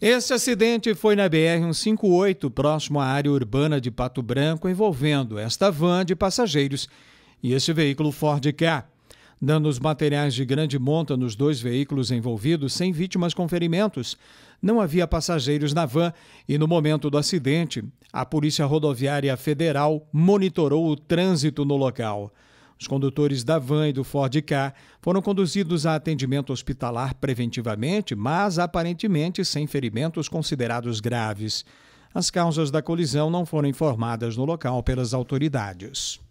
Este acidente foi na BR-158, próximo à área urbana de Pato Branco, envolvendo esta van de passageiros e este veículo Ford K. Danos materiais de grande monta nos dois veículos envolvidos, sem vítimas com ferimentos. Não havia passageiros na van e, no momento do acidente, a Polícia Rodoviária Federal monitorou o trânsito no local. Os condutores da van e do Ford K foram conduzidos a atendimento hospitalar preventivamente, mas aparentemente sem ferimentos considerados graves. As causas da colisão não foram informadas no local pelas autoridades.